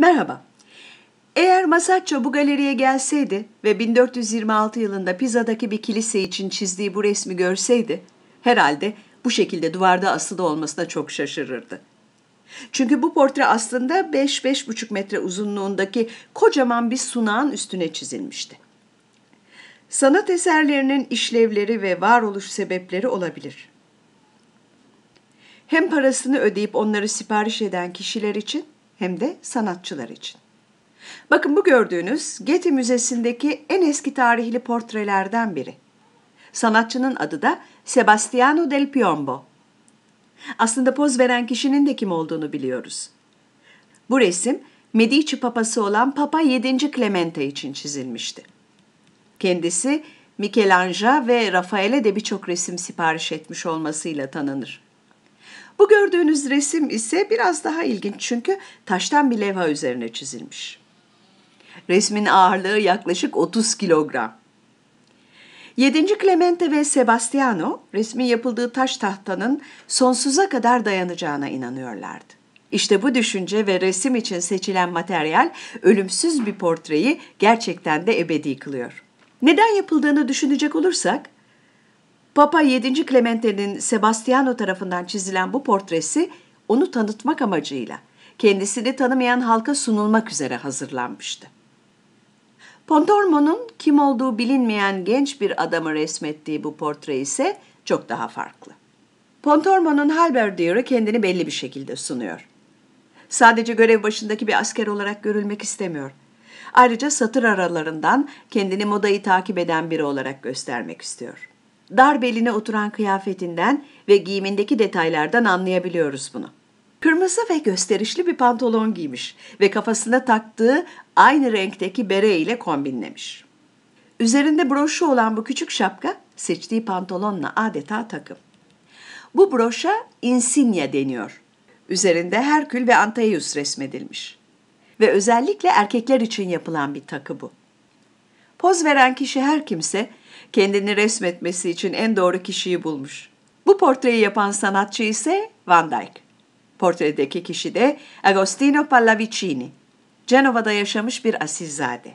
Merhaba. Eğer Masaccio bu galeriye gelseydi ve 1426 yılında Pisa'daki bir kilise için çizdiği bu resmi görseydi, herhalde bu şekilde duvarda asılı olmasına çok şaşırırdı. Çünkü bu portre aslında 5-5,5 metre uzunluğundaki kocaman bir sunağın üstüne çizilmişti. Sanat eserlerinin işlevleri ve varoluş sebepleri olabilir. Hem parasını ödeyip onları sipariş eden kişiler için hem de sanatçılar için. Bakın bu gördüğünüz Getty Müzesi'ndeki en eski tarihli portrelerden biri. Sanatçının adı da Sebastiano del Piombo. Aslında poz veren kişinin de kim olduğunu biliyoruz. Bu resim Medici papası olan Papa 7. Clemente için çizilmişti. Kendisi Michelangelo ve Rafael'e de birçok resim sipariş etmiş olmasıyla tanınır. Bu gördüğünüz resim ise biraz daha ilginç çünkü taştan bir levha üzerine çizilmiş. Resmin ağırlığı yaklaşık 30 kilogram. 7. Clemente ve Sebastiano resmin yapıldığı taş tahtanın sonsuza kadar dayanacağına inanıyorlardı. İşte bu düşünce ve resim için seçilen materyal ölümsüz bir portreyi gerçekten de ebedi kılıyor. Neden yapıldığını düşünecek olursak, Papa 7. Clemente'nin Sebastiano tarafından çizilen bu portresi onu tanıtmak amacıyla kendisini tanımayan halka sunulmak üzere hazırlanmıştı. Pontormo'nun kim olduğu bilinmeyen genç bir adamı resmettiği bu portre ise çok daha farklı. Pontormo'nun halberdiyor'u kendini belli bir şekilde sunuyor. Sadece görev başındaki bir asker olarak görülmek istemiyor. Ayrıca satır aralarından kendini modayı takip eden biri olarak göstermek istiyor dar beline oturan kıyafetinden ve giyimindeki detaylardan anlayabiliyoruz bunu. Kırmızı ve gösterişli bir pantolon giymiş ve kafasına taktığı aynı renkteki bere ile kombinlemiş. Üzerinde broşu olan bu küçük şapka seçtiği pantolonla adeta takım. Bu broşa insinya deniyor. Üzerinde Herkül ve Antaius resmedilmiş. Ve özellikle erkekler için yapılan bir takı bu. Poz veren kişi her kimse kendini resmetmesi için en doğru kişiyi bulmuş. Bu portreyi yapan sanatçı ise Van Dyck. Portredeki kişi de Agostino Pallavicini, Cenova'da yaşamış bir asilzade.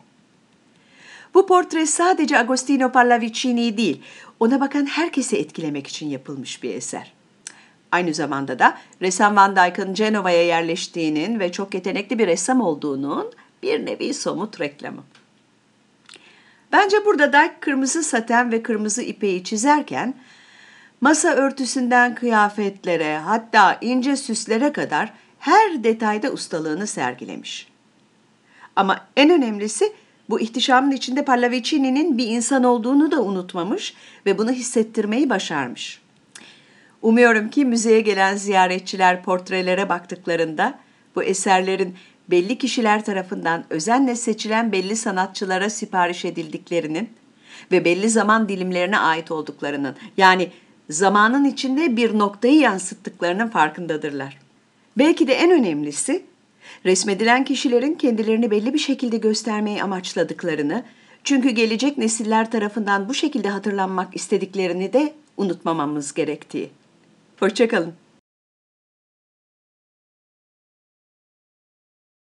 Bu portre sadece Agostino Pallavicini'yi değil, ona bakan herkesi etkilemek için yapılmış bir eser. Aynı zamanda da ressam Van Dyck'ın Cenova'ya yerleştiğinin ve çok yetenekli bir ressam olduğunun bir nevi somut reklamı. Bence burada Dyke kırmızı saten ve kırmızı ipeği çizerken masa örtüsünden kıyafetlere hatta ince süslere kadar her detayda ustalığını sergilemiş. Ama en önemlisi bu ihtişamın içinde Pallavicini'nin bir insan olduğunu da unutmamış ve bunu hissettirmeyi başarmış. Umuyorum ki müzeye gelen ziyaretçiler portrelere baktıklarında bu eserlerin belli kişiler tarafından özenle seçilen belli sanatçılara sipariş edildiklerinin ve belli zaman dilimlerine ait olduklarının yani zamanın içinde bir noktayı yansıttıklarının farkındadırlar. Belki de en önemlisi resmedilen kişilerin kendilerini belli bir şekilde göstermeyi amaçladıklarını çünkü gelecek nesiller tarafından bu şekilde hatırlanmak istediklerini de unutmamamız gerektiği. Hoşçakalın.